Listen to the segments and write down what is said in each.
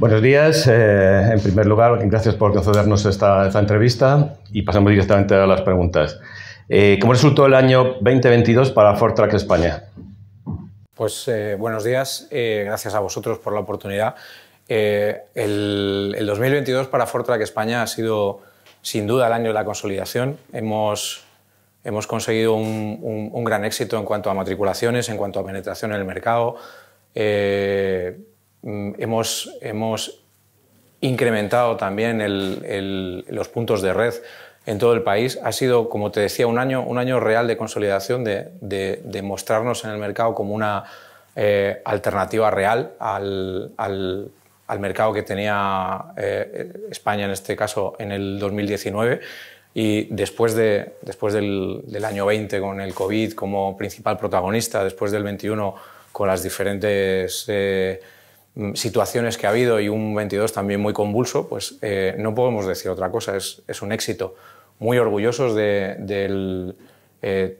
Buenos días. Eh, en primer lugar, gracias por concedernos esta, esta entrevista y pasamos directamente a las preguntas. Eh, ¿Cómo resultó el año 2022 para Fortrack España? Pues eh, buenos días. gracias a vosotros por la oportunidad. El, 2022 para Fortrack España ha sido sin duda el año de la consolidación. Hemos, hemos conseguido un, gran éxito en cuanto a matriculaciones, en cuanto a penetración en el mercado. Mm, hemos, hemos incrementado también los puntos de red en todo el país. Ha sido, como te decía, un año, un año real de consolidación, de, mostrarnos en el mercado como una eh, alternativa real al, mercado que tenía eh, España, en este caso, en el 2019. Y después, de, después del, año 20 con el COVID como principal protagonista, después del 21 con las diferentes... Eh, Mm, situaciones que ha habido y un 22 también muy convulso, pues eh, no podemos decir otra cosa, es, un éxito. Muy orgullosos del eh,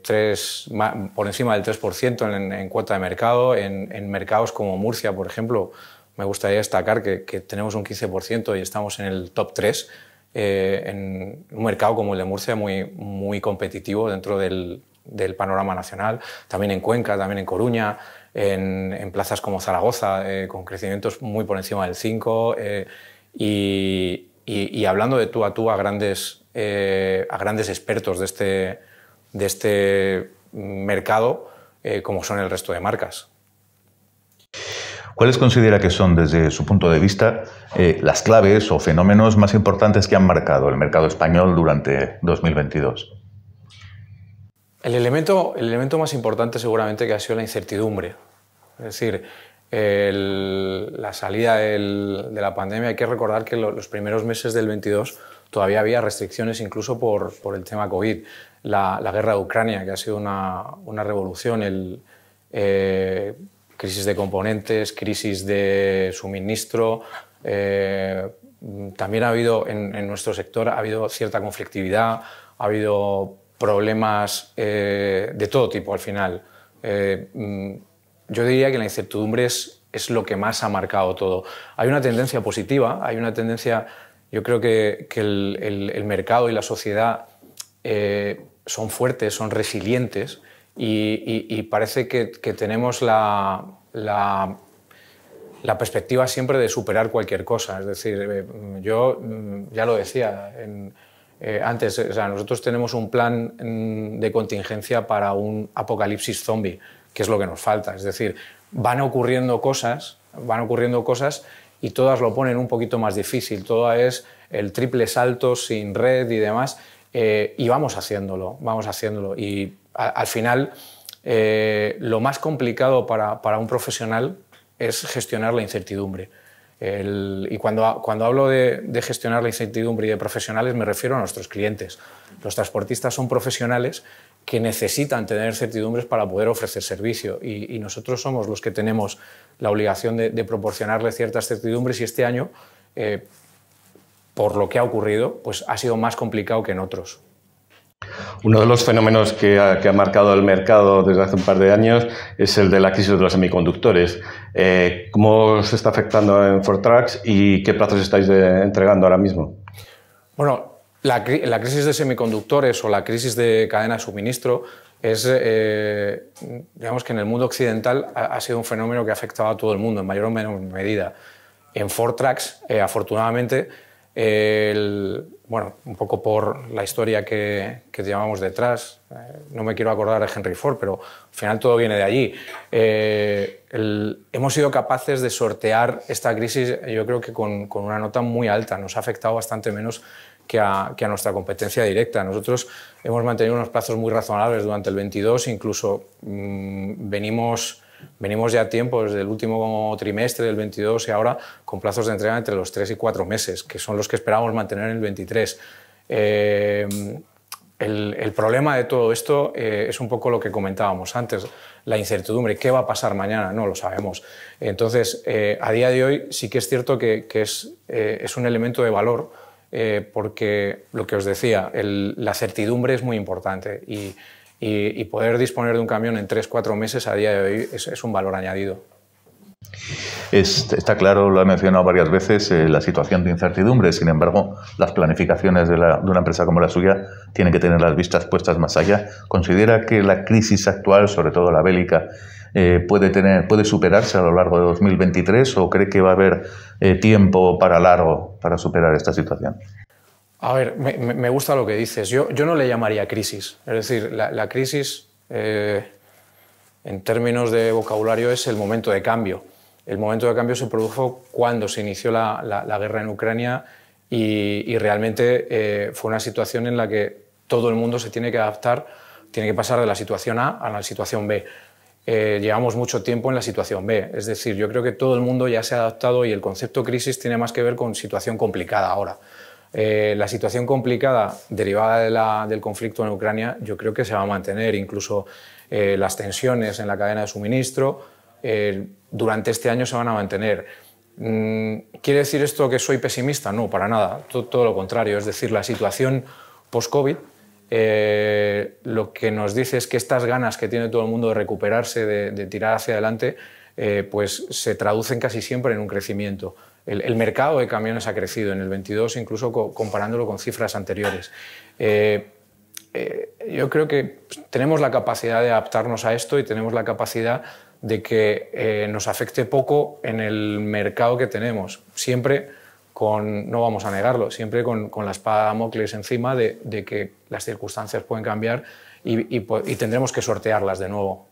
por encima del 3% en, en, cuota de mercado, en, mercados como Murcia, por ejemplo, me gustaría destacar que, tenemos un 15% y estamos en el top 3, eh, en un mercado como el de Murcia muy, muy competitivo dentro del panorama nacional, también en Cuenca, también en Coruña, en, plazas como Zaragoza, eh, con crecimientos muy por encima del 5 eh, y, hablando de tú a tú a grandes, eh, a grandes expertos de este, este mercado, como son el resto de marcas. ¿Cuáles considera que son, desde su punto de vista, las claves o fenómenos más importantes que han marcado el mercado español durante 2022? El elemento, el elemento más importante seguramente que ha sido la incertidumbre. Es decir, la salida de la pandemia, hay que recordar que los primeros meses del 22 todavía había restricciones incluso por, el tema COVID. La, guerra de Ucrania, que ha sido una, revolución, eh, crisis de componentes, crisis de suministro. Eh, también ha habido en, en, nuestro sector ha habido cierta conflictividad, ha habido problemas eh, de todo tipo al final. Eh, mm, yo diría que la incertidumbre es, es, lo que más ha marcado todo. Hay una tendencia positiva, hay una tendencia, yo creo que, el, mercado y la sociedad eh, son fuertes, son resilientes y, parece que, tenemos la, la, perspectiva siempre de superar cualquier cosa. Es decir, yo mm, ya lo decía, eh, antes, o sea, nosotros tenemos un plan mm, de contingencia para un apocalipsis zombie, que es lo que nos falta. Es decir, van ocurriendo cosas, van ocurriendo cosas y todas lo ponen un poquito más difícil. Todo es el triple salto sin red y demás. Eh, y vamos haciéndolo, vamos haciéndolo. Y al final, eh, lo más complicado para un profesional es gestionar la incertidumbre y cuando, cuando hablo de, gestionar la incertidumbre y de profesionales, me refiero a nuestros clientes. Los transportistas son profesionales que necesitan tener certidumbres para poder ofrecer servicio y, nosotros somos los que tenemos la obligación de, de proporcionarle ciertas certidumbres y este año, eh, por lo que ha ocurrido, pues ha sido más complicado que en otros. Uno de los fenómenos que ha, que ha, marcado el mercado desde hace un par de años es el de la crisis de los semiconductores. Eh, ¿Cómo os está afectando en Fortrax y qué plazos estáis entregando ahora mismo? Bueno, la, crisis de semiconductores o la crisis de cadena de suministro es, eh, digamos que en el mundo occidental ha, sido un fenómeno que ha afectado a todo el mundo en mayor o menor medida. En Fortrax, eh, afortunadamente, el, bueno, un poco por la historia que, que llevamos detrás, eh, no me quiero acordar de Henry Ford, pero al final todo viene de allí. Eh, hemos sido capaces de sortear esta crisis, yo creo que con, con, una nota muy alta, nos ha afectado bastante menos que a, que a nuestra competencia directa. Nosotros hemos mantenido unos plazos muy razonables durante el 22, incluso mm, venimos Venimos ya a desde el último trimestre del 22 y ahora con plazos de entrega entre los 3 y 4 meses, que son los que esperamos mantener en el 23. Eh, el, problema de todo esto eh, es un poco lo que comentábamos antes, la incertidumbre, qué va a pasar mañana, no lo sabemos. Entonces, eh, a día de hoy sí que es cierto que, es, un elemento de valor. porque lo que os decía, la certidumbre es muy importante y y, poder disponer de un camión en 3 cuatro meses a día de hoy es, un valor añadido. está claro, lo ha mencionado varias veces, eh, la situación de incertidumbre. Sin embargo, las planificaciones de, una empresa como la suya tienen que tener las vistas puestas más allá. ¿Considera que la crisis actual, sobre todo la bélica, eh, puede, superarse a lo largo de 2023 o cree que va a haber eh, tiempo para largo para superar esta situación? A ver, me, gusta lo que dices. Yo, yo no le llamaría crisis. Es decir, la, crisis, eh, en términos de vocabulario, es el momento de cambio. El momento de cambio se produjo cuando se inició la, la, guerra en Ucrania y, y realmente eh, fue una situación en la que todo el mundo se tiene que adaptar, tiene que pasar de la situación A a la situación B. Eh, llevamos mucho tiempo en la situación B. Es decir, yo creo que todo el mundo ya se ha adaptado y el concepto crisis tiene más que ver con situación complicada ahora. Eh, la situación complicada derivada del conflicto en Ucrania yo creo que se va a mantener, incluso eh, las tensiones en la cadena de suministro eh, durante este año se van a mantener. Mm, ¿Quiere decir esto que soy pesimista? No, para nada, todo, lo contrario. Es decir, la situación post-COVID lo que nos dice es que estas ganas que tiene todo el mundo de recuperarse, de, de tirar hacia adelante, pues se traducen casi siempre en un crecimiento el, mercado de camiones ha crecido en el 22, incluso comparándolo con cifras anteriores. Eh, eh, yo creo que tenemos la capacidad de adaptarnos a esto y tenemos la capacidad de que eh, nos afecte poco en el mercado que tenemos. Siempre con, no vamos a negarlo, siempre con, la espada de Damocles encima de, que las circunstancias pueden cambiar y tendremos que sortearlas de nuevo.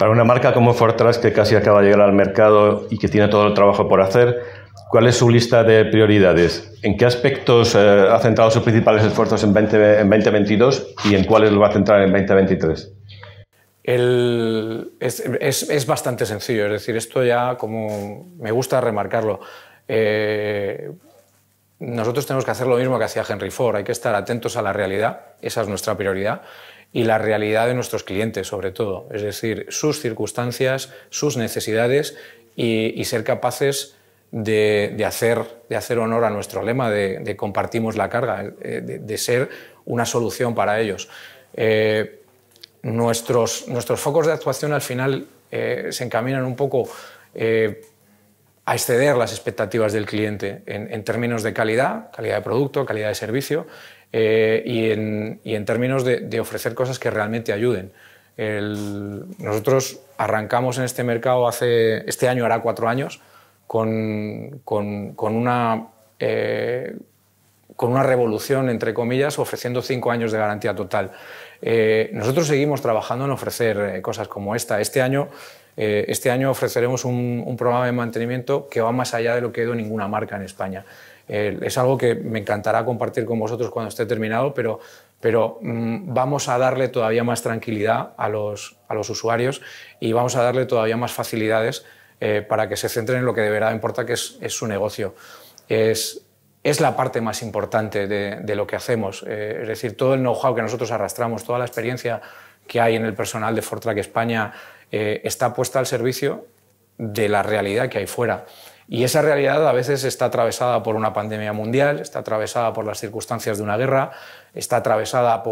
Para una marca como Fortress, que casi acaba de llegar al mercado y que tiene todo el trabajo por hacer, ¿cuál es su lista de prioridades? ¿En qué aspectos eh, ha centrado sus principales esfuerzos en, en 2022 y en cuáles lo va a centrar en 2023? es, es, es, bastante sencillo, es decir, esto ya como me gusta remarcarlo. Eh, nosotros tenemos que hacer lo mismo que hacía Henry Ford, hay que estar atentos a la realidad, esa es nuestra prioridad, y la realidad de nuestros clientes, sobre todo, es decir, sus circunstancias, sus necesidades y, ser capaces de, hacer, de hacer honor a nuestro lema de, compartimos la carga, eh, de, ser una solución para ellos. Eh, nuestros, nuestros focos de actuación al final eh, se encaminan un poco a exceder las expectativas del cliente en, términos de calidad, calidad de producto, calidad de servicio eh, y, en, términos de, ofrecer cosas que realmente ayuden. nosotros arrancamos en este mercado hace, este año hará cuatro años, con, una, eh, con una revolución, entre comillas, ofreciendo cinco años de garantía total. Eh, nosotros seguimos trabajando en ofrecer cosas como esta. Este año este año ofreceremos un, un, programa de mantenimiento que va más allá de lo que ha ido ninguna marca en España es algo que me encantará compartir con vosotros cuando esté terminado, pero, mm, vamos a darle todavía más tranquilidad a los, usuarios y vamos a darle todavía más facilidades eh, para que se centren en lo que de verdad importa, que es, su negocio. Es, la parte más importante de, lo que hacemos. Eh, es decir, todo el know-how que nosotros arrastramos, toda la experiencia que hay en el personal de Fortrack España eh, está puesta al servicio de la realidad que hay fuera. Y esa realidad a veces está atravesada por una pandemia mundial, está atravesada por las circunstancias de una guerra, está atravesada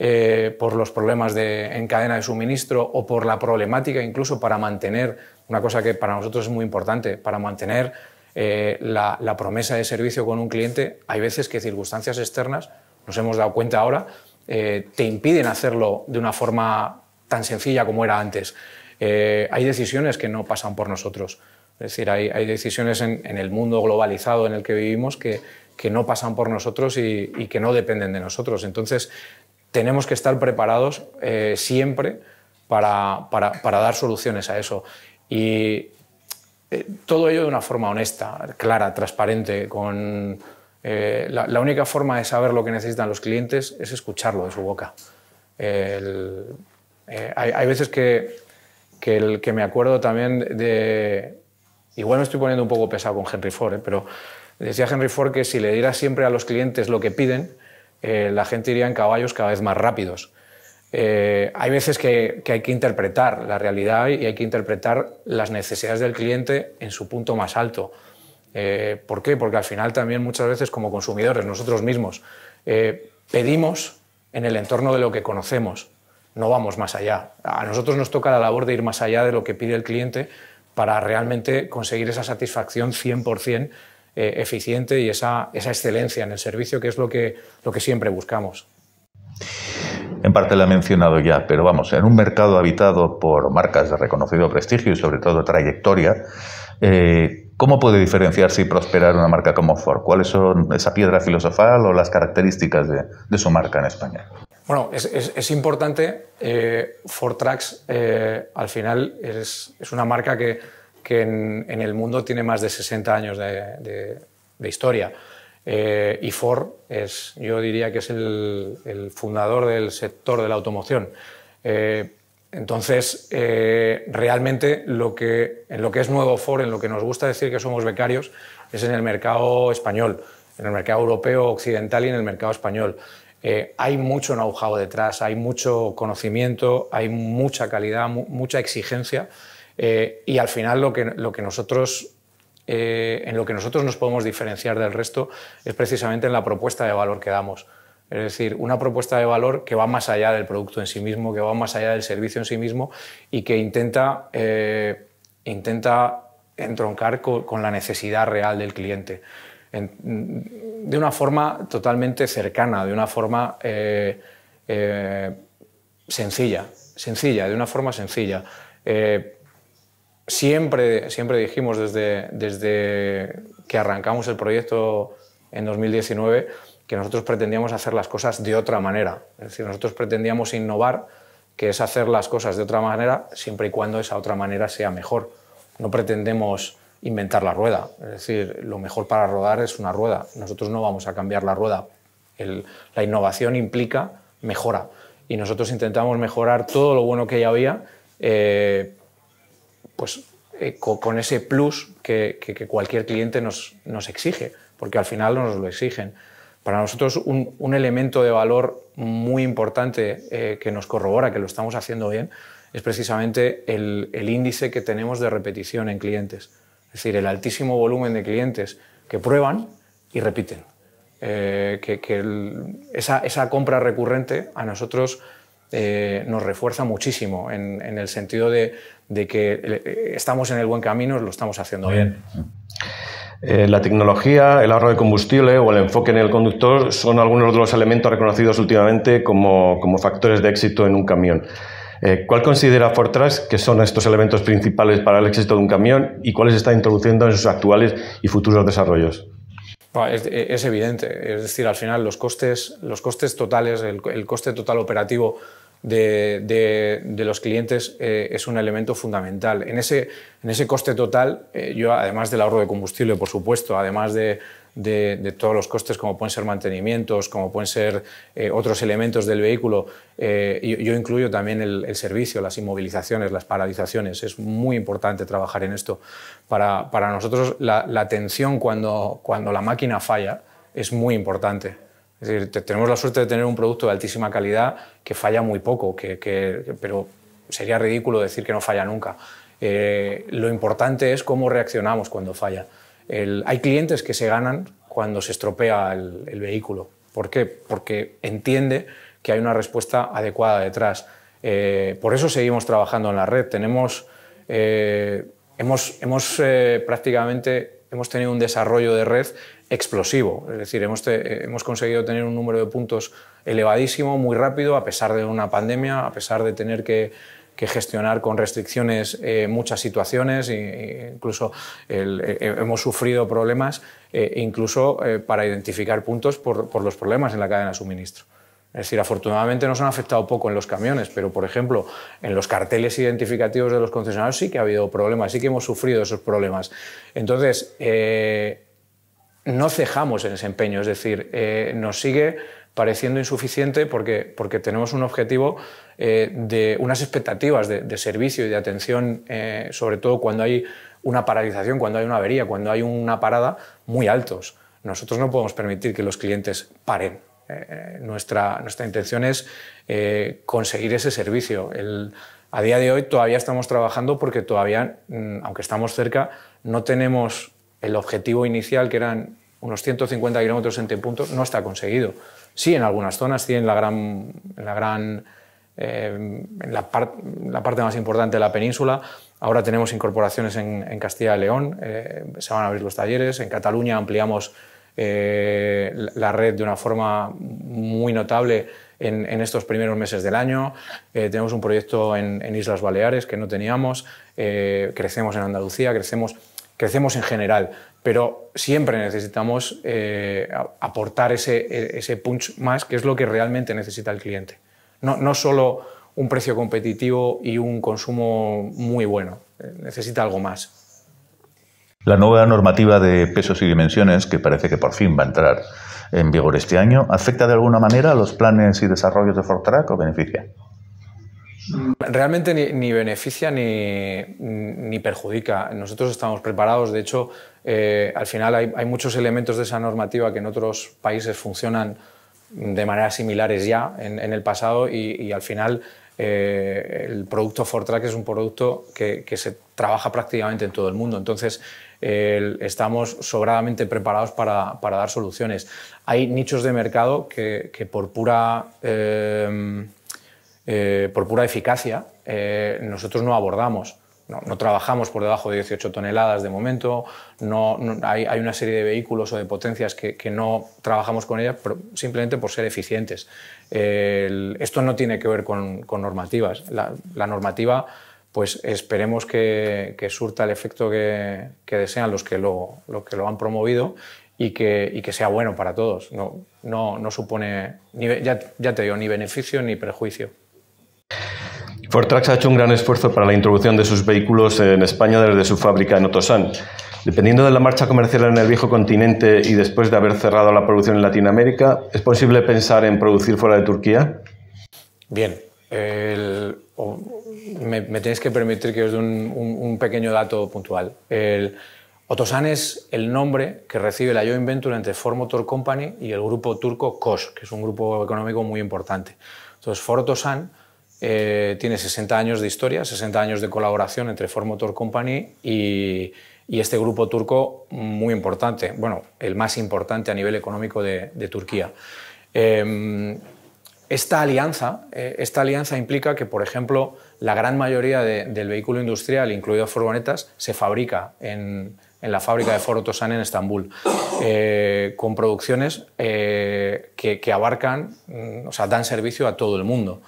eh, por, los problemas de, en cadena de suministro o por la problemática incluso para mantener, una cosa que para nosotros es muy importante, para mantener eh, la, promesa de servicio con un cliente, hay veces que circunstancias externas, nos hemos dado cuenta ahora, eh, te impiden hacerlo de una forma tan sencilla como era antes. hay decisiones que no pasan por nosotros. Es decir, hay, hay decisiones en, el mundo globalizado en el que vivimos que, no pasan por nosotros y, que no dependen de nosotros. Entonces, tenemos que estar preparados eh, siempre para, dar soluciones a eso. Y, eh, todo ello de una forma honesta, clara, transparente, con... Eh, la, única forma de saber lo que necesitan los clientes es escucharlo de su boca. hay, hay, veces que, el, que, me acuerdo también de, Igual me estoy poniendo un poco pesado con Henry Ford, ¿eh? pero decía Henry Ford que si le diera siempre a los clientes lo que piden, eh, la gente iría en caballos cada vez más rápidos. Eh, hay veces que, que, hay que interpretar la realidad y hay que interpretar las necesidades del cliente en su punto más alto. ¿Por qué? Porque al final también muchas veces como consumidores, nosotros mismos, pedimos en el entorno de lo que conocemos, no vamos más allá. A nosotros nos toca la labor de ir más allá de lo que pide el cliente para realmente conseguir esa satisfacción 100% eh, eficiente y esa, esa, excelencia en el servicio, que es lo que, lo que siempre buscamos. En parte la ha mencionado ya, pero vamos, en un mercado habitado por marcas de reconocido prestigio y sobre todo trayectoria, eh, ¿Cómo puede diferenciarse y prosperar una marca como Ford? ¿Cuáles son esa piedra filosofal o las características de, su marca en España? Bueno, es, importante. Eh, Ford Tracks eh, al final es, una marca que, en, el mundo tiene más de 60 años de, historia. Eh, y Ford es, yo diría que es el, fundador del sector de la automoción. Entonces, eh, realmente en lo que es nuevo For, en lo que nos gusta decir que somos becarios, es en el mercado español, en el mercado europeo occidental y en el mercado español. Eh, hay mucho know detrás, hay mucho conocimiento, hay mucha calidad, mucha exigencia eh, y al final lo que, nosotros en lo que nosotros nos podemos diferenciar del resto es precisamente en la propuesta de valor que damos. Es decir, una propuesta de valor que va más allá del producto en sí mismo, que va más allá del servicio en sí mismo y que intenta, eh, intenta entroncar con, la necesidad real del cliente. de una forma totalmente cercana, de una forma eh, eh, sencilla, sencilla, de una forma sencilla. siempre, dijimos desde, desde que arrancamos el proyecto en 2019, que nosotros pretendíamos hacer las cosas de otra manera. Es decir, nosotros pretendíamos innovar, que es hacer las cosas de otra manera siempre y cuando esa otra manera sea mejor. No pretendemos inventar la rueda. Es decir, lo mejor para rodar es una rueda. Nosotros no vamos a cambiar la rueda. la innovación implica mejora. Y nosotros intentamos mejorar todo lo bueno que ya había, eh, pues eh, con, ese plus que, cualquier cliente nos, nos exige, porque al final nos lo exigen para nosotros un, elemento de valor muy importante eh, que nos corrobora que lo estamos haciendo bien es precisamente el, índice que tenemos de repetición en clientes. Es decir, el altísimo volumen de clientes que prueban y repiten. Eh, que, esa, compra recurrente a nosotros eh, nos refuerza muchísimo en, el sentido de, que estamos en el buen camino, lo estamos haciendo bien. Eh, la tecnología, el ahorro de combustible o el enfoque en el conductor son algunos de los elementos reconocidos últimamente como, factores de éxito en un camión. Eh, ¿Cuál considera Fortress que son estos elementos principales para el éxito de un camión y cuáles está introduciendo en sus actuales y futuros desarrollos? Es, evidente, es decir, al final los costes, los costes totales, el coste total operativo de, los clientes eh, es un elemento fundamental. En ese, coste total, eh, yo además del ahorro de combustible, por supuesto, además de, todos los costes, como pueden ser mantenimientos, como pueden ser eh, otros elementos del vehículo. yo, incluyo también el, servicio, las inmovilizaciones, las paralizaciones. Es muy importante trabajar en esto. Para, nosotros la, la atención cuando la máquina falla es muy importante tenemos la suerte de tener un producto de altísima calidad que falla muy poco, que, pero sería ridículo decir que no falla nunca. Eh, lo importante es cómo reaccionamos cuando falla. hay clientes que se ganan cuando se estropea el, vehículo. ¿Por qué? Porque entiende que hay una respuesta adecuada detrás. Eh, por eso seguimos trabajando en la red. Tenemos, eh, hemos hemos prácticamente hemos tenido un desarrollo de red explosivo, es decir, eh, hemos, conseguido tener un número de puntos elevadísimo, muy rápido, a pesar de una pandemia, a pesar de tener que gestionar con restricciones eh, muchas situaciones, e, incluso eh, hemos sufrido problemas, incluso para identificar puntos por, por los problemas en la cadena de suministro. Es decir, afortunadamente nos han afectado poco en los camiones, pero por ejemplo, en los carteles identificativos de los concesionarios sí que ha habido problemas, sí que hemos sufrido esos problemas. Entonces, eh, no cejamos en ese empeño, es decir, eh, nos sigue pareciendo insuficiente porque, tenemos un objetivo eh, de unas expectativas de, de, servicio y de atención, sobre todo cuando hay una paralización, cuando hay una avería, cuando hay una parada, muy altos. Nosotros no podemos permitir que los clientes paren eh, eh, nuestra, nuestra intención es eh, conseguir ese servicio. El, a día de hoy todavía estamos trabajando porque todavía, mm, aunque estamos cerca, no tenemos el objetivo inicial, que eran unos 150 kilómetros entre puntos, no está conseguido. Sí, en algunas zonas, sí, en la gran, la, gran, la, parte más importante de la península, Ahora tenemos incorporaciones en, Castilla y León, se van a abrir los talleres, en Cataluña ampliamos eh, la red de una forma muy notable en, estos primeros meses del año. Eh, tenemos un proyecto en, Islas Baleares que no teníamos. Eh, crecemos en Andalucía, crecemos, en general, pero siempre necesitamos aportar e, ese, punch más, que es lo que realmente necesita el cliente. no solo un precio competitivo y un consumo muy bueno. Necesita algo más. La nueva normativa de pesos y dimensiones, que parece que por fin va a entrar en vigor este año, ¿afecta de alguna manera a los planes y desarrollos de Fortrack o beneficia? Realmente ni, beneficia ni, perjudica. Nosotros estamos preparados. De hecho, eh, al final hay, muchos elementos de esa normativa que en otros países funcionan de maneras similares ya en, el pasado y, al final eh, el producto Fortrack es un producto que, que, se trabaja prácticamente en todo el mundo. Entonces, estamos sobradamente preparados para, dar soluciones. Hay nichos de mercado que, por, pura, eh, eh, por pura eficacia eh, nosotros no abordamos. No, trabajamos por debajo de 18 toneladas de momento, no, hay, una serie de vehículos o de potencias que, no trabajamos con ellas simplemente por ser eficientes. esto no tiene que ver con, normativas. la normativa pues esperemos que, surta el efecto que, desean los que lo, han promovido y que, sea bueno para todos. No, supone, ya, te digo, ni beneficio ni prejuicio. Ford ha hecho un gran esfuerzo para la introducción de sus vehículos en España desde su fábrica en Otosan. Dependiendo de la marcha comercial en el viejo continente y después de haber cerrado la producción en Latinoamérica, ¿es posible pensar en producir fuera de Turquía? Bien, el, me, tenéis que permitir que os dé un, pequeño dato puntual. Otosan es el nombre que recibe la joint venture entre Ford Motor Company y el grupo turco Cos, que es un grupo económico muy importante. Entonces, Ford Otosan eh, tiene 60 años de historia, 60 años de colaboración entre Ford Motor Company y, este grupo turco muy importante, bueno, el más importante a nivel económico de, Turquía. Em, esta, alianza, eh, esta alianza implica que, por ejemplo, la gran mayoría del vehículo industrial, incluido furgonetas, se fabrica en, la fábrica de Ford Otosan en Estambul, eh, con producciones eh, que, abarcan, mm, o sea, dan servicio a todo el mundo.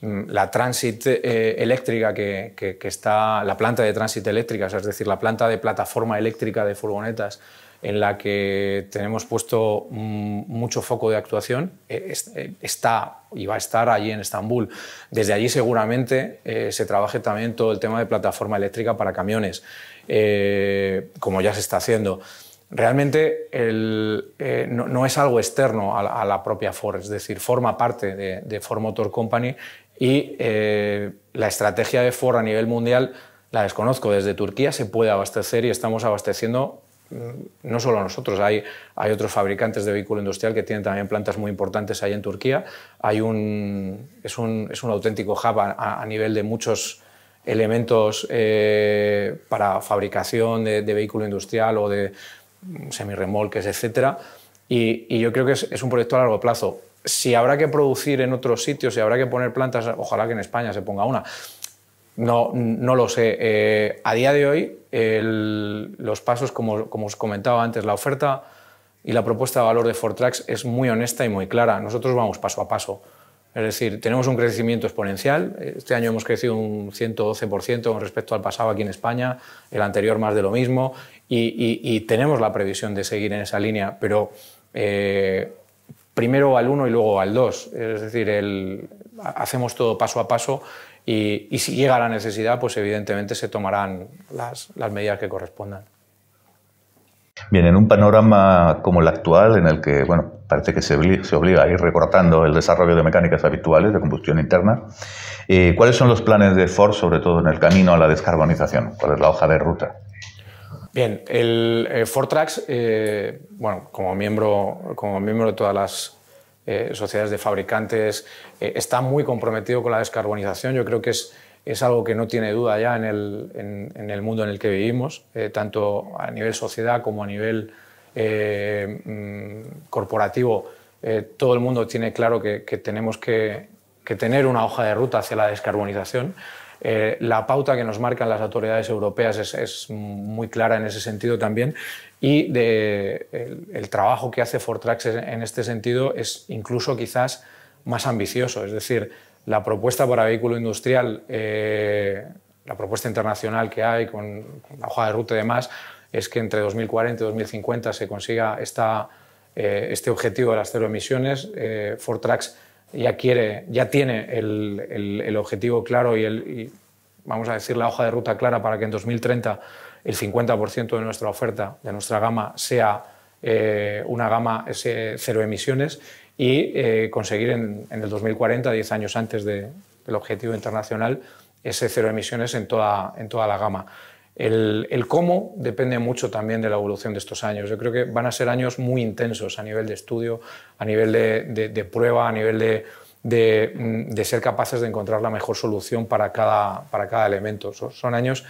Mm, la transit eh, eléctrica que, está, la planta de tránsito eléctrica, es decir, la planta de plataforma eléctrica de furgonetas en la que tenemos puesto mm, mucho foco de actuación, eh, eh, está y va a estar allí en Estambul. Desde allí seguramente eh, se trabaje también todo el tema de plataforma eléctrica para camiones, como ya se está haciendo. Realmente no, es algo externo a la, propia Ford, es decir, forma parte de Ford Motor Company y la estrategia de Ford a nivel mundial la desconozco. Desde Turquía se puede abastecer y estamos abasteciendo no solo nosotros, hay, otros fabricantes de vehículo industrial que tienen también plantas muy importantes ahí en Turquía. Hay es, un, auténtico hub a, nivel de muchos elementos eh, para fabricación de, vehículo industrial o de mm, semirremolques, etc. Y, yo creo que es, es un proyecto a largo plazo. Si habrá que producir en otros sitios, y habrá que poner plantas, ojalá que en España se ponga una no, no lo sé. Eh, a día de hoy, los pasos, como, os comentaba antes, la oferta y la propuesta de valor de Fortrax es muy honesta y muy clara. Nosotros vamos paso a paso. Es decir, tenemos un crecimiento exponencial. Este año hemos crecido un 112% con respecto al pasado aquí en España, el anterior más de lo mismo, y, tenemos la previsión de seguir en esa línea, pero eh, primero al 1 y luego al 2. Es decir, hacemos todo paso a paso y, si llega la necesidad, pues evidentemente se tomarán las, medidas que correspondan. Bien, en un panorama como el actual, en el que bueno, parece que se, obliga a ir recortando el desarrollo de mecánicas habituales de combustión interna, eh, ¿cuáles son los planes de Ford, sobre todo en el camino a la descarbonización? ¿Cuál es la hoja de ruta? Bien, el eh, Ford Tracks, eh, bueno, como miembro, como miembro de todas las eh, sociedades de fabricantes, eh, está muy comprometido con la descarbonización. Yo creo que es, algo que no tiene duda ya en el, mundo en el que vivimos, eh, tanto a nivel sociedad como a nivel mm, corporativo. todo el mundo tiene claro que, tenemos que tener una hoja de ruta hacia la descarbonización. Eh, la pauta que nos marcan las autoridades europeas es, muy clara en ese sentido también y el, trabajo que hace Fortrax en este sentido es incluso quizás más ambicioso. Es decir, la propuesta para vehículo industrial, eh, la propuesta internacional que hay con, la hoja de ruta y demás, es que entre 2040 y 2050 se consiga esta, eh, este objetivo de las cero emisiones. Fortrax ya quiere, ya tiene el, objetivo claro y, el, vamos a decir, la hoja de ruta clara para que en 2030 el 50% de nuestra oferta, de nuestra gama, sea eh, una gama ese, cero emisiones y eh, conseguir en, el 2040, 10 años antes del objetivo internacional, ese cero emisiones en toda la gama. El, cómo depende mucho también de la evolución de estos años. Yo creo que van a ser años muy intensos a nivel de estudio, a nivel de, prueba, a nivel mm, de, ser capaces de encontrar la mejor solución para cada, elemento. Son, años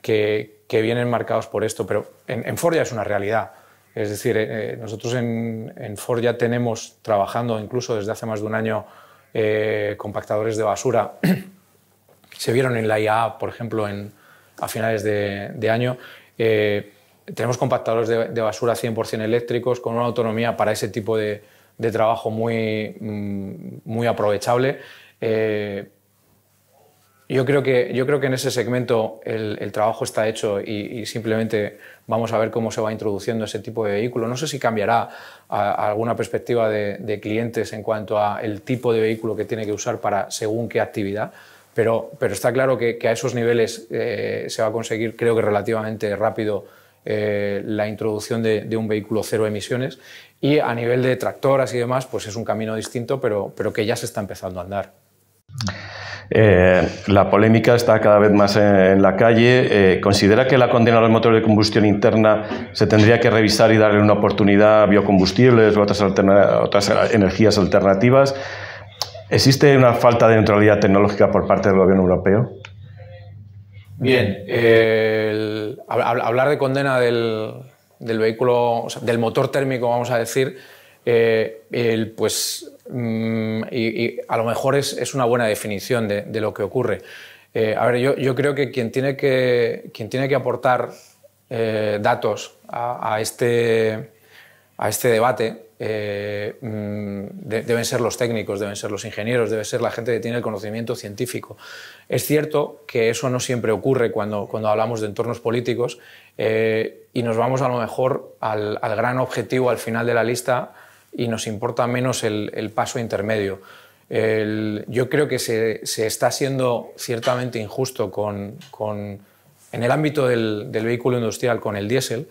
que, vienen marcados por esto, pero en, Ford ya es una realidad. Es decir, eh, eh, nosotros en, Ford ya tenemos trabajando incluso desde hace más de un año eh, compactadores de basura. Se vieron en la IA, por ejemplo, en, a finales de, año. Eh, tenemos compactadores de, basura 100% eléctricos con una autonomía para ese tipo de, trabajo muy, mm, aprovechable. Eh, yo, creo que, yo creo que en ese segmento el, trabajo está hecho y, simplemente vamos a ver cómo se va introduciendo ese tipo de vehículo. No sé si cambiará alguna perspectiva de, de, clientes en cuanto al tipo de vehículo que tiene que usar para según qué actividad pero, está claro que, a esos niveles eh, se va a conseguir, creo que relativamente rápido, eh, la introducción de, un vehículo cero emisiones. Y a nivel de tractoras y demás, pues es un camino distinto, pero, que ya se está empezando a andar. Eh, la polémica está cada vez más en, la calle. ¿Considera que la condena a motor de combustión interna se tendría que revisar y darle una oportunidad a biocombustibles o otras energías alternativas? ¿Existe una falta de neutralidad tecnológica por parte del gobierno europeo? Bien, hablar de condena del, vehículo, del motor térmico, vamos a decir, eh, pues mm, a lo mejor es, una buena definición de, lo que ocurre. Eh, a ver, yo, creo que quien tiene que, quien tiene que aportar eh, datos este, a este debate eh, mm, deben ser los técnicos, deben ser los ingenieros, debe ser la gente que tiene el conocimiento científico. Es cierto que eso no siempre ocurre cuando, hablamos de entornos políticos eh, y nos vamos a lo mejor al, gran objetivo, al final de la lista, y nos importa menos el, paso intermedio. yo creo que se, está siendo ciertamente injusto en el ámbito del vehículo industrial con el diésel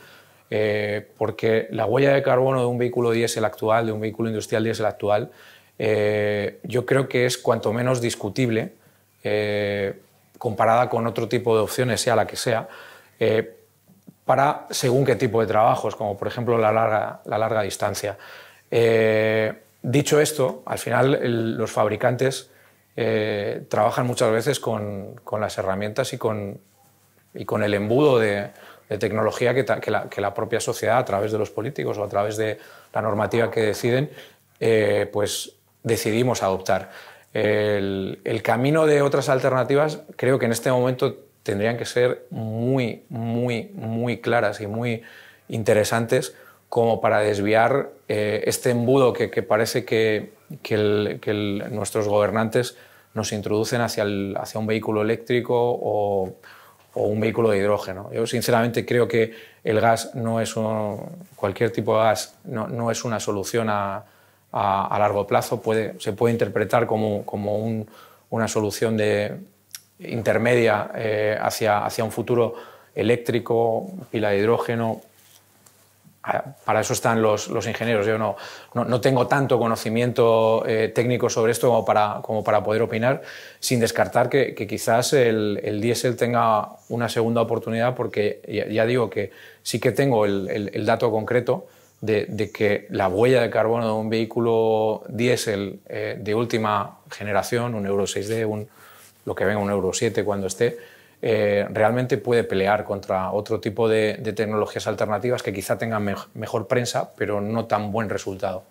eh, porque la huella de carbono de un vehículo diésel actual, de un vehículo industrial diésel actual, eh, yo creo que es cuanto menos discutible eh, comparada con otro tipo de opciones, sea la que sea, para según qué tipo de trabajos, como por ejemplo la larga, la larga distancia. dicho esto, al final los fabricantes trabajan muchas veces con, las herramientas y con, y con el embudo de, de tecnología que, la, propia sociedad, a través de los políticos o a través de la normativa que deciden, eh, pues decidimos adoptar. El, camino de otras alternativas creo que en este momento tendrían que ser muy, muy, muy claras y muy interesantes como para desviar eh, este embudo que, parece que, nuestros gobernantes nos introducen hacia, hacia un vehículo eléctrico o, o un vehículo de hidrógeno. Yo sinceramente creo que el gas no es un, cualquier tipo de gas no, es una solución a, largo plazo. se puede interpretar como, una solución de intermedia eh, hacia, hacia un futuro eléctrico, pila de hidrógeno, Ah, para eso están los, ingenieros. Yo no, no, no, tengo tanto conocimiento eh, técnico sobre esto como para, como para poder opinar, sin descartar que, quizás el, diésel tenga una segunda oportunidad, porque ya, digo que sí que tengo el, dato concreto de, que la huella de carbono de un vehículo diésel eh, de última generación, un Euro 6D, un, lo que venga, un Euro 7 cuando esté, eh, realmente puede pelear contra otro tipo de, tecnologías alternativas que quizá tengan mejor prensa, pero no tan buen resultado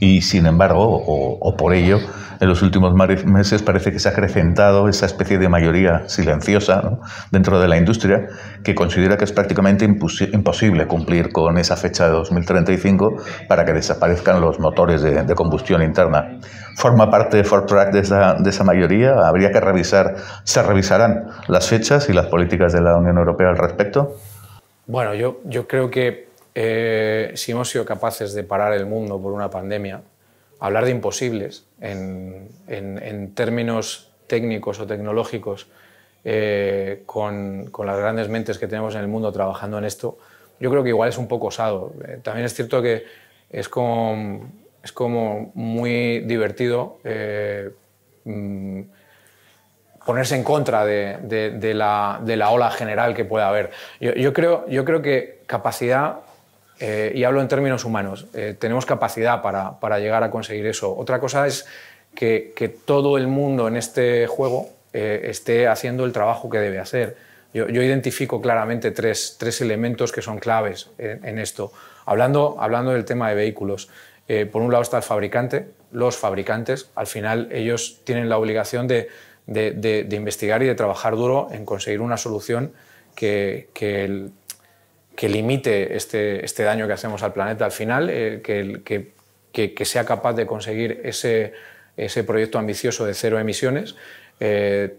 y sin embargo, o, por ello, en los últimos meses parece que se ha acrecentado esa especie de mayoría silenciosa dentro de la industria que considera que es prácticamente imposible cumplir con esa fecha de 2035 para que desaparezcan los motores de, combustión interna. ¿Forma parte Ford Track de esa, mayoría? ¿Habría que revisar, se revisarán las fechas y las políticas de la Unión Europea al respecto? Bueno, yo, yo creo que eh, si hemos sido capaces de parar el mundo por una pandemia, hablar de imposibles en, términos técnicos o tecnológicos eh, con, las grandes mentes que tenemos en el mundo trabajando en esto, yo creo que igual es un poco osado. Eh, también es cierto que es como, es como muy divertido mm, ponerse en contra de, la, ola general que pueda haber. Yo, yo, creo, yo creo que capacidad eh, y hablo en términos humanos. Eh, tenemos capacidad para, para, llegar a conseguir eso. Otra cosa es que, todo el mundo en este juego eh, esté haciendo el trabajo que debe hacer. Yo, identifico claramente tres, tres, elementos que son claves en, esto. Hablando, hablando del tema de vehículos, por un lado está el fabricante, los fabricantes. Al final ellos tienen la obligación de, de, de, investigar y de trabajar duro en conseguir una solución que, que el que limite este, este daño que hacemos al planeta al final, eh, que, que, que, sea capaz de conseguir ese, ese proyecto ambicioso de cero emisiones. Eh,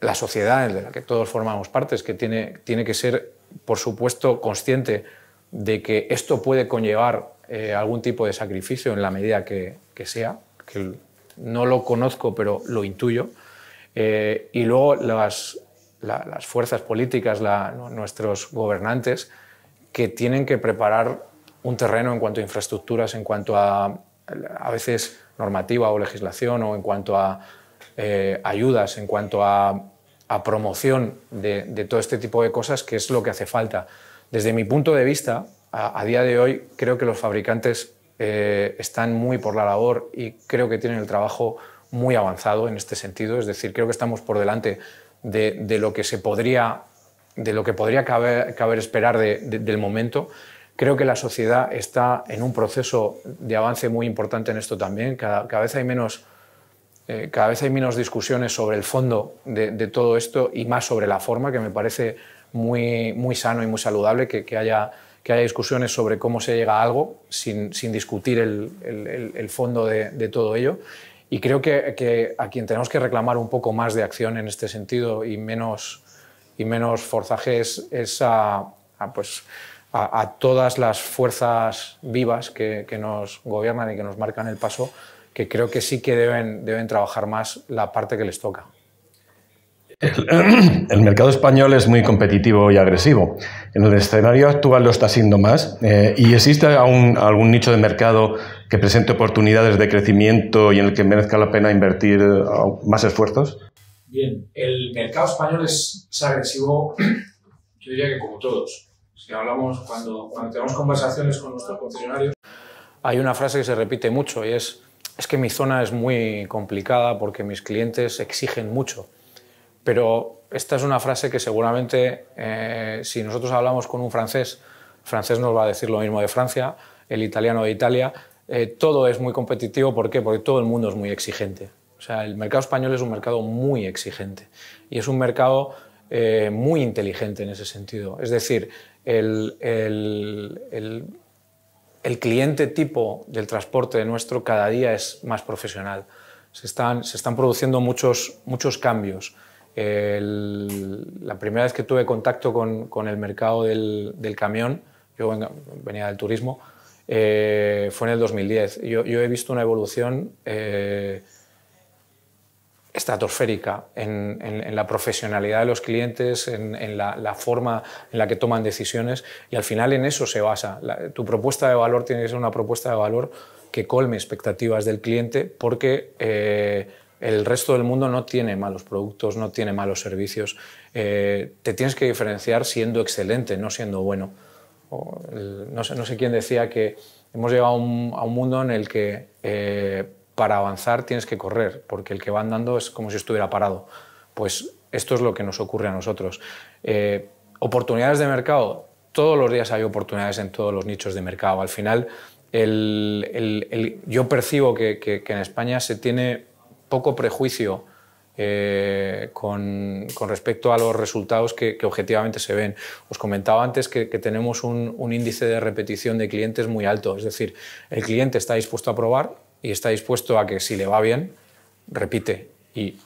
la sociedad de la que todos formamos parte es que tiene, tiene que ser, por supuesto, consciente de que esto puede conllevar eh, algún tipo de sacrificio en la medida que, sea, que no lo conozco, pero lo intuyo. y luego las, las fuerzas políticas, nuestros gobernantes, que tienen que preparar un terreno en cuanto a infraestructuras, en cuanto a a veces normativa o legislación o en cuanto a eh, ayudas, en cuanto a, promoción de, todo este tipo de cosas, que es lo que hace falta. Desde mi punto de vista, a, día de hoy creo que los fabricantes eh, están muy por la labor y creo que tienen el trabajo muy avanzado en este sentido. Es decir, creo que estamos por delante de, de lo que se podría de lo que podría caber, esperar del momento. Creo que la sociedad está en un proceso de avance muy importante en esto también. Cada, vez hay menos, eh, hay menos discusiones sobre el fondo de, todo esto y más sobre la forma, que me parece muy, muy sano y muy saludable que, haya, que haya discusiones sobre cómo se llega a algo sin, discutir el, fondo de, todo ello. Y creo que a quien tenemos que reclamar un poco más de acción en este sentido y menos y menos forzaje es, pues, a, todas las fuerzas vivas que, nos gobiernan y que nos marcan el paso, que creo que sí que deben, trabajar más la parte que les toca. El, mercado español es muy competitivo y agresivo. En el escenario actual lo está siendo más. Eh, ¿Y existe algún nicho de mercado que presente oportunidades de crecimiento y en el que merezca la pena invertir eh, más esfuerzos? Bien, el mercado español es, agresivo, yo diría que como todos. Si hablamos cuando, tenemos conversaciones con nuestros concesionarios. Hay una frase que se repite mucho y es, es que mi zona es muy complicada porque mis clientes exigen mucho. Pero esta es una frase que seguramente eh, si nosotros hablamos con un francés, el francés nos va a decir lo mismo de Francia, el italiano de Italia, eh, todo es muy competitivo. ¿Por qué? Porque todo el mundo es muy exigente. O sea, el mercado español es un mercado muy exigente y es un mercado eh, muy inteligente en ese sentido. Es decir, el, el, el, cliente tipo del transporte nuestro cada día es más profesional. Se están, se están produciendo muchos, muchos cambios. la primera vez que tuve contacto con, con el mercado del, del camión, yo venía del turismo, eh, fue en el 2010. Yo, yo, he visto una evolución eh, estratosférica en, en, la profesionalidad de los clientes, en, la, forma en la que toman decisiones y al final en eso se basa. tu propuesta de valor tiene que ser una propuesta de valor que colme expectativas del cliente porque eh, el resto del mundo no tiene malos productos, no tiene malos servicios. Eh, te tienes que diferenciar siendo excelente, no siendo bueno. no, sé, no, sé, quién decía que hemos llegado a un, mundo en el que... Eh, para avanzar tienes que correr, porque el que va andando es como si estuviera parado. Pues esto es lo que nos ocurre a nosotros. Eh, oportunidades de mercado. Todos los días hay oportunidades en todos los nichos de mercado. Al final, yo percibo que, en España se tiene poco prejuicio eh, con, respecto a los resultados que, objetivamente se ven. Os comentaba antes que, tenemos un índice de repetición de clientes muy alto, es decir, el cliente está dispuesto a probar, y está dispuesto a que si le va bien, repite y,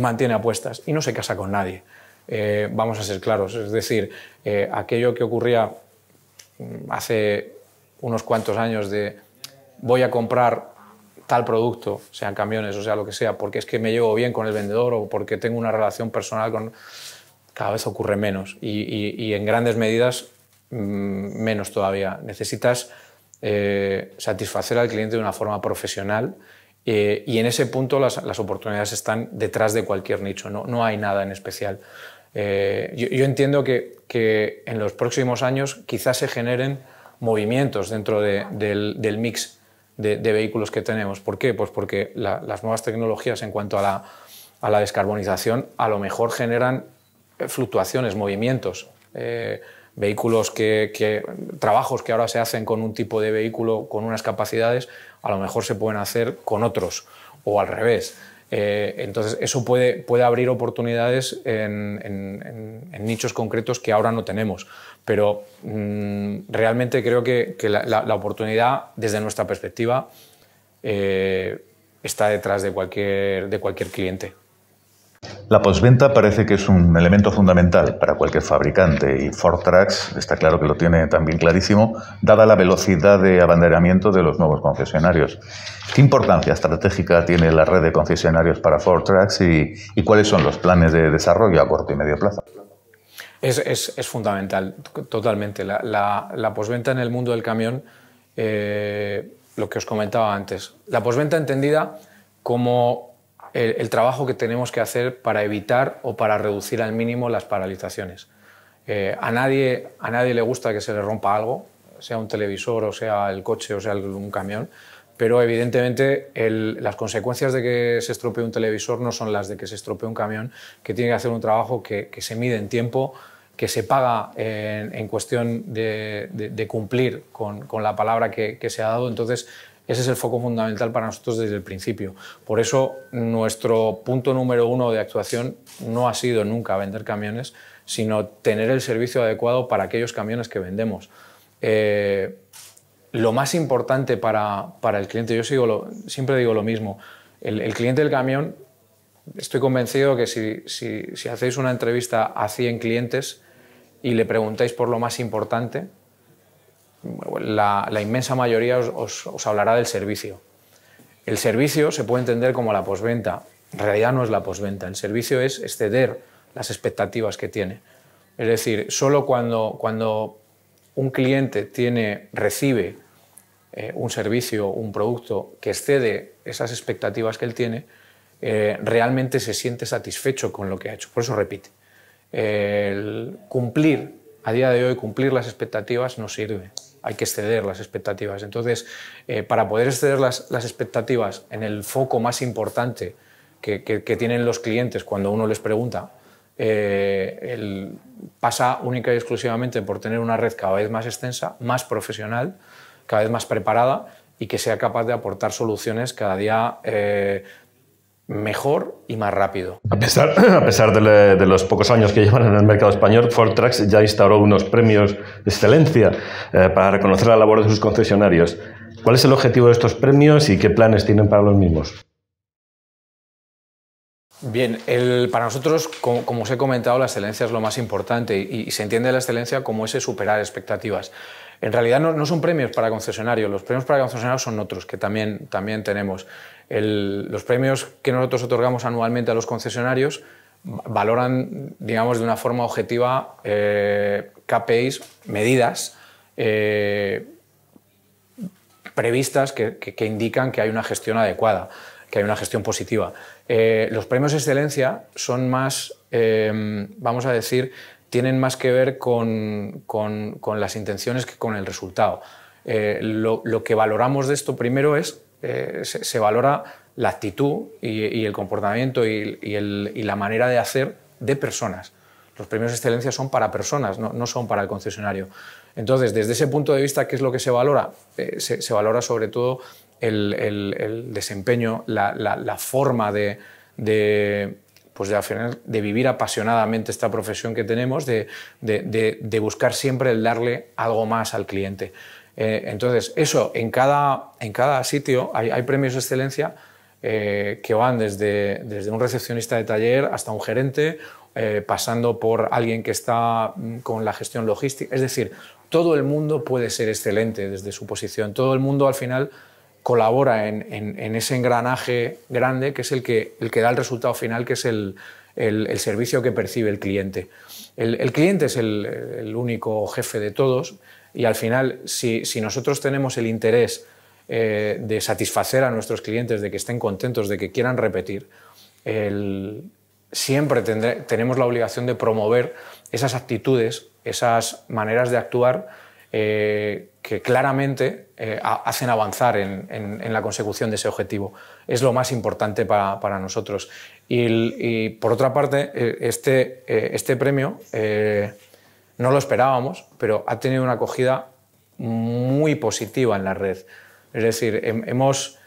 mantiene apuestas y no se casa con nadie. Eh, vamos a ser claros, es decir, eh, aquello que ocurría mm, hace unos cuantos años de voy a comprar tal producto, sean camiones o sea lo que sea, porque es que me llevo bien con el vendedor o porque tengo una relación personal con... Cada vez ocurre menos y en grandes medidas mm, menos todavía. Necesitas eh, satisfacer al cliente de una forma profesional. Eh, y en ese punto las, oportunidades están detrás de cualquier nicho, no, hay nada en especial. Eh, yo, entiendo que, en los próximos años quizás se generen movimientos dentro del, mix de, vehículos que tenemos. ¿Por qué? Pues porque las nuevas tecnologías en cuanto a la, descarbonización a lo mejor generan fluctuaciones, movimientos vehículos que, trabajos que ahora se hacen con un tipo de vehículo con unas capacidades, a lo mejor se pueden hacer con otros o al revés. Eh, entonces, eso puede, puede abrir oportunidades en, nichos concretos que ahora no tenemos. Pero mm, realmente creo que, la, oportunidad, desde nuestra perspectiva, eh, está detrás de cualquier, de cualquier cliente. La posventa parece que es un elemento fundamental para cualquier fabricante y Ford Trucks está claro que lo tiene también clarísimo, dada la velocidad de abanderamiento de los nuevos concesionarios. ¿Qué importancia estratégica tiene la red de concesionarios para Ford y, y cuáles son los planes de desarrollo a corto y medio plazo? Es, fundamental, totalmente. La, posventa en el mundo del camión, eh, lo que os comentaba antes, la posventa entendida como el, trabajo que tenemos que hacer para evitar o para reducir al mínimo las paralizaciones. Eh, a, nadie, a nadie le gusta que se le rompa algo, sea un televisor o sea el coche o sea un camión, pero evidentemente las consecuencias de que se estropee un televisor no son las de que se estropee un camión, que tiene que hacer un trabajo que, se mide en tiempo, que se paga en, cuestión de, cumplir con, la palabra que, que, se ha dado. Entonces, ese es el foco fundamental para nosotros desde el principio. Por eso nuestro punto número uno de actuación no ha sido nunca vender camiones, sino tener el servicio adecuado para aquellos camiones que vendemos. Eh, lo más importante para, el cliente, yo siempre digo lo mismo, el, cliente del camión, estoy convencido que si, si hacéis una entrevista a 100 clientes y le preguntáis por lo más importante, la, inmensa mayoría os, hablará del servicio. El servicio se puede entender como la posventa. En realidad no es la posventa. El servicio es exceder las expectativas que tiene. Es decir, solo cuando, cuando un cliente tiene, recibe eh, un servicio, un producto que excede esas expectativas que él tiene, eh, realmente se siente satisfecho con lo que ha hecho. Por eso repite, el cumplir, a día de hoy, cumplir las expectativas no sirve hay que exceder las expectativas. Entonces, eh, para poder exceder las, expectativas en el foco más importante que, tienen los clientes cuando uno les pregunta, eh, pasa única y exclusivamente por tener una red cada vez más extensa, más profesional, cada vez más preparada y que sea capaz de aportar soluciones cada día eh, mejor y más rápido. A pesar, de, los pocos años que llevan en el mercado español, Ford Trucks ya instauró unos premios de excelencia eh, para reconocer la labor de sus concesionarios. ¿Cuál es el objetivo de estos premios y qué planes tienen para los mismos? Bien, para nosotros, como, os he comentado, la excelencia es lo más importante y, se entiende la excelencia como ese superar expectativas. En realidad no, son premios para concesionarios, los premios para concesionarios son otros que también, también tenemos los premios que nosotros otorgamos anualmente a los concesionarios valoran, digamos, de una forma objetiva eh, KPIs, medidas eh, previstas que, indican que hay una gestión adecuada, que hay una gestión positiva. Eh, los premios excelencia son más, vamos a decir, tienen más que ver con, las intenciones que con el resultado. Lo, lo que valoramos de esto primero es eh, se, valora la actitud y, el comportamiento y, la manera de hacer de personas. Los premios de excelencia son para personas, no, son para el concesionario. Entonces, desde ese punto de vista, ¿qué es lo que se valora? Eh, se, valora sobre todo el, desempeño, la, forma pues de, vivir apasionadamente esta profesión que tenemos, de, buscar siempre el darle algo más al cliente. Eh, entonces, eso, en cada, sitio hay, premios de excelencia eh, que van desde, un recepcionista de taller hasta un gerente, eh, pasando por alguien que está mm, con la gestión logística. Es decir, todo el mundo puede ser excelente desde su posición, todo el mundo al final colabora en, ese engranaje grande que es el que, da el resultado final, que es el servicio que percibe el cliente. El, cliente es el único jefe de todos y al final, si, nosotros tenemos el interés eh, de satisfacer a nuestros clientes, de que estén contentos, de que quieran repetir, siempre tenemos la obligación de promover esas actitudes, esas maneras de actuar eh, que claramente eh, hacen avanzar en, la consecución de ese objetivo. Es lo más importante para, nosotros. Y, y, por otra parte, este, este premio no lo esperábamos, pero ha tenido una acogida muy positiva en la red. Es decir, eh, hemos,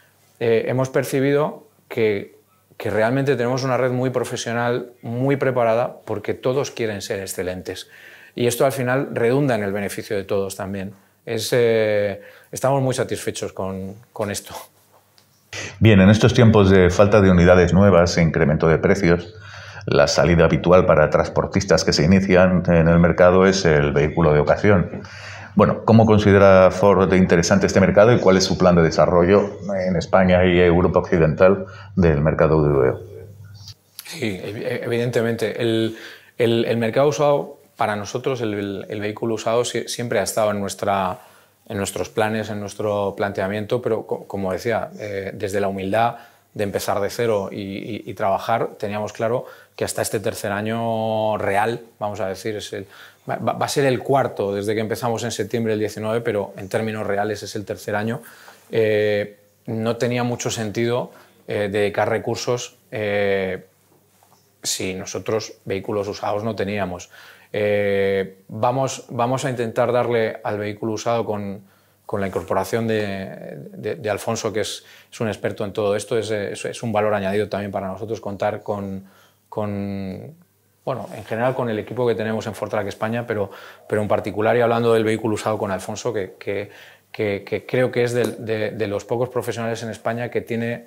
percibido que, realmente tenemos una red muy profesional, muy preparada, porque todos quieren ser excelentes. Y esto al final redunda en el beneficio de todos también. Eh, estamos muy satisfechos con, con esto. Bien, en estos tiempos de falta de unidades nuevas e incremento de precios, la salida habitual para transportistas que se inician en el mercado es el vehículo de ocasión. Bueno, ¿cómo considera Ford interesante este mercado y cuál es su plan de desarrollo en España y Europa Occidental del mercado europeo? Sí, e-, evidentemente. El, mercado usado, para nosotros, el, vehículo usado siempre ha estado en, nuestra, en nuestros planes, en nuestro planteamiento, pero como decía, eh, desde la humildad de empezar de cero y trabajar, teníamos claro que hasta este tercer año real, vamos a decir, es el, va, a ser el cuarto desde que empezamos en septiembre del 19, pero en términos reales es el tercer año, eh, no tenía mucho sentido eh, dedicar recursos eh, si nosotros vehículos usados no teníamos. vamos, vamos a intentar darle al vehículo usado con, con la incorporación de, de, Alfonso, que es, es, un experto en todo esto, es, es un valor añadido también para nosotros contar con, con, bueno, en general con el equipo que tenemos en Fortrack España, pero, pero en particular y hablando del vehículo usado con Alfonso, que, que, creo que es de, los pocos profesionales en España que tiene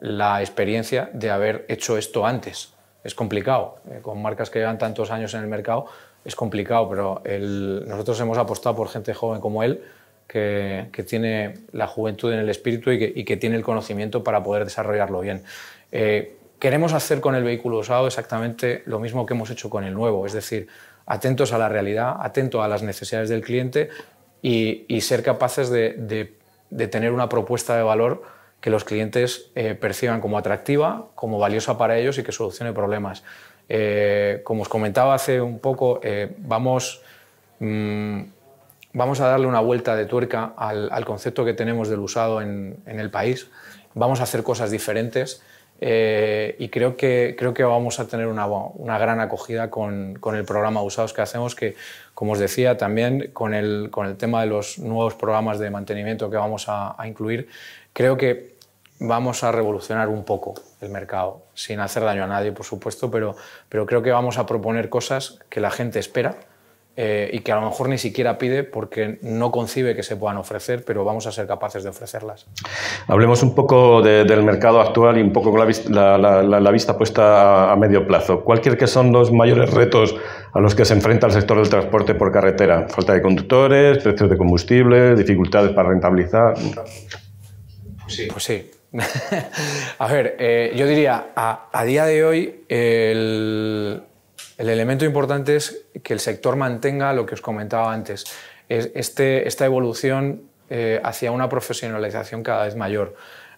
la experiencia de haber hecho esto antes. Es complicado, eh, con marcas que llevan tantos años en el mercado es complicado, pero nosotros hemos apostado por gente joven como él, que, que, tiene la juventud en el espíritu y que, y que, tiene el conocimiento para poder desarrollarlo bien. Eh, queremos hacer con el vehículo usado exactamente lo mismo que hemos hecho con el nuevo, es decir, atentos a la realidad, atentos a las necesidades del cliente y, ser capaces de, tener una propuesta de valor que los clientes eh, perciban como atractiva, como valiosa para ellos y que solucione problemas. Eh, como os comentaba hace un poco, eh, vamos, mm, vamos a darle una vuelta de tuerca al, concepto que tenemos del usado en el país. Vamos a hacer cosas diferentes. Eh, y creo que, vamos a tener una, gran acogida con, el programa Usados que hacemos, que, como os decía, también con el, tema de los nuevos programas de mantenimiento que vamos a, incluir, creo que vamos a revolucionar un poco el mercado, sin hacer daño a nadie, por supuesto, pero creo que vamos a proponer cosas que la gente espera eh, y que a lo mejor ni siquiera pide porque no concibe que se puedan ofrecer, pero vamos a ser capaces de ofrecerlas. Hablemos un poco del mercado actual y un poco con la, vista puesta a, medio plazo. ¿Cuáles que son los mayores retos a los que se enfrenta el sector del transporte por carretera? Falta de conductores, precios de combustible, dificultades para rentabilizar. Sí. Pues sí. a ver, eh, yo diría, a día de hoy, el el elemento importante es que el sector mantenga lo que os comentaba antes, este, esta evolución eh, hacia una profesionalización cada vez mayor.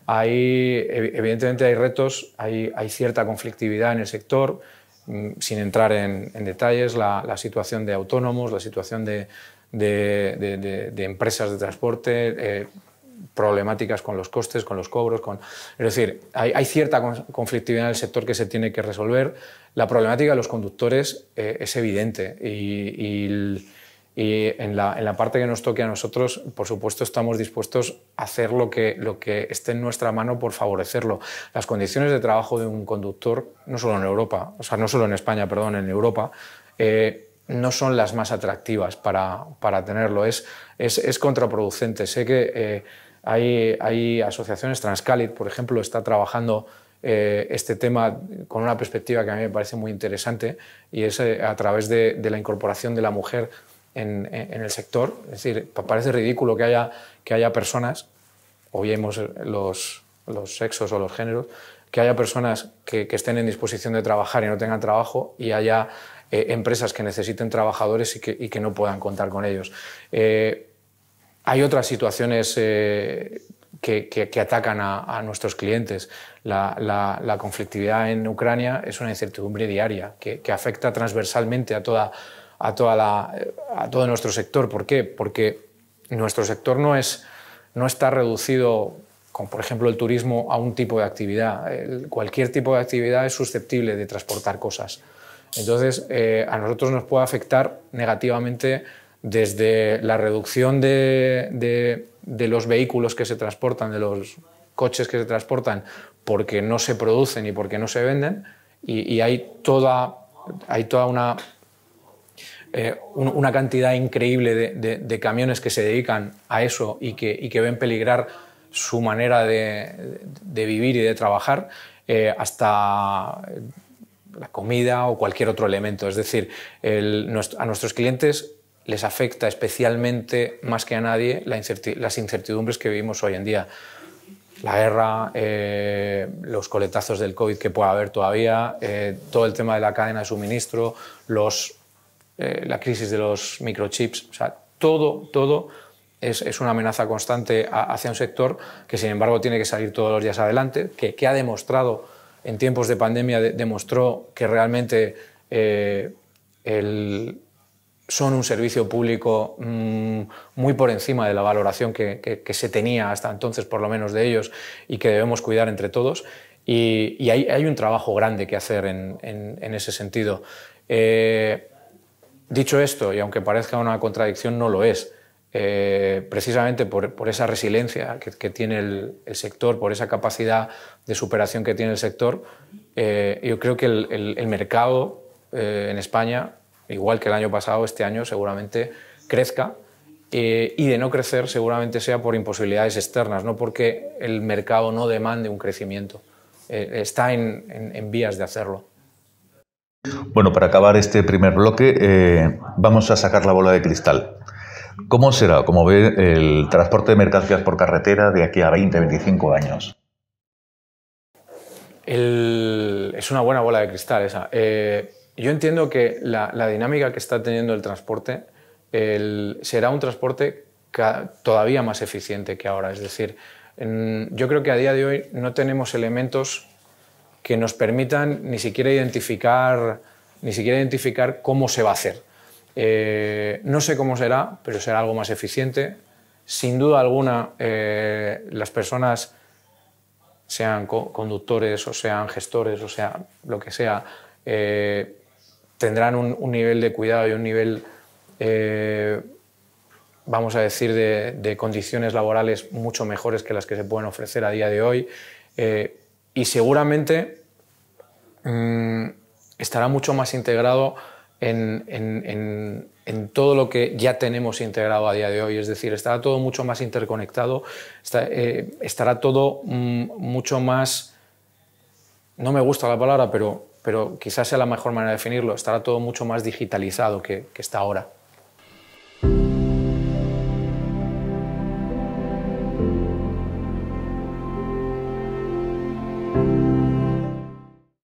Hay, evidentemente hay retos, hay, cierta conflictividad en el sector, mm, sin entrar en, detalles, la, situación de autónomos, la situación de, empresas de transporte, eh, problemáticas con los costes, con los cobros, con... Es decir, hay, cierta conflictividad en el sector que se tiene que resolver. La problemática de los conductores eh, es evidente y, en, la, en, la, parte que nos toque a nosotros, por supuesto, estamos dispuestos a hacer lo que, lo que esté en nuestra mano por favorecerlo. Las condiciones de trabajo de un conductor, no solo en Europa, o sea, no solo en España, perdón, en Europa, eh, no son las más atractivas para, para tenerlo. Es, es, es, contraproducente. Sé que eh, hay, asociaciones, Transcalid, por ejemplo, está trabajando eh, este tema con una perspectiva que a mí me parece muy interesante y es eh, a través de, la incorporación de la mujer en, el sector. Es decir, parece ridículo que haya, que haya personas, obviemos los, los sexos o los géneros, que haya personas que, estén en disposición de trabajar y no tengan trabajo y haya eh, empresas que necesiten trabajadores y que, no puedan contar con ellos. Hay otras situaciones eh, que, atacan a, nuestros clientes. La, conflictividad en Ucrania es una incertidumbre diaria que, afecta transversalmente a, toda, a, toda a todo nuestro sector. ¿Por qué? Porque nuestro sector no, es, no está reducido como por ejemplo el turismo, a un tipo de actividad. cualquier tipo de actividad es susceptible de transportar cosas. Entonces, eh, a nosotros nos puede afectar negativamente desde la reducción de, los vehículos que se transportan, de los coches que se transportan, porque no se producen y porque no se venden, y, hay toda, hay toda una, eh, una cantidad increíble de, camiones que se dedican a eso y que, que ven peligrar su manera de, vivir y de trabajar, eh, hasta la comida o cualquier otro elemento. Es decir, a nuestros clientes les afecta especialmente, más que a nadie, las incertidumbres que vivimos hoy en día. La guerra, eh, los coletazos del COVID que pueda haber todavía, eh, todo el tema de la cadena de suministro, los, eh, la crisis de los microchips, o sea, todo, todo es, una amenaza constante hacia un sector que, sin embargo, tiene que salir todos los días adelante, que, ha demostrado en tiempos de pandemia, demostró que realmente el son un servicio público mm, muy por encima de la valoración que, se tenía hasta entonces, por lo menos, de ellos y que debemos cuidar entre todos. Y, hay, un trabajo grande que hacer en, ese sentido. Eh, dicho esto, y aunque parezca una contradicción, no lo es. Eh, precisamente por, esa resiliencia que, tiene el, sector, por esa capacidad de superación que tiene el sector, eh, yo creo que el, el mercado en España igual que el año pasado, este año seguramente crezca. Eh, y de no crecer seguramente sea por imposibilidades externas, no porque el mercado no demande un crecimiento. Eh, está en, vías de hacerlo. Bueno, para acabar este primer bloque, eh, vamos a sacar la bola de cristal. ¿Cómo será, como ve, el transporte de mercancías por carretera de aquí a 20, 25 años? es una buena bola de cristal esa yo entiendo que la, dinámica que está teniendo el transporte será un transporte todavía más eficiente que ahora. Es decir, yo creo que a día de hoy no tenemos elementos que nos permitan ni siquiera identificar, ni siquiera identificar cómo se va a hacer. Eh, no sé cómo será, pero será algo más eficiente. Sin duda alguna, eh, las personas, sean conductores o sean gestores o sea lo que sea, eh, tendrán un, nivel de cuidado y un nivel, eh, vamos a decir, de, condiciones laborales mucho mejores que las que se pueden ofrecer a día de hoy. Eh, y seguramente mm, estará mucho más integrado en, todo lo que ya tenemos integrado a día de hoy. Es decir, estará todo mucho más interconectado, eh, estará todo mm, mucho más, no me gusta la palabra, pero pero quizás sea la mejor manera de definirlo, estará todo mucho más digitalizado que, que está ahora.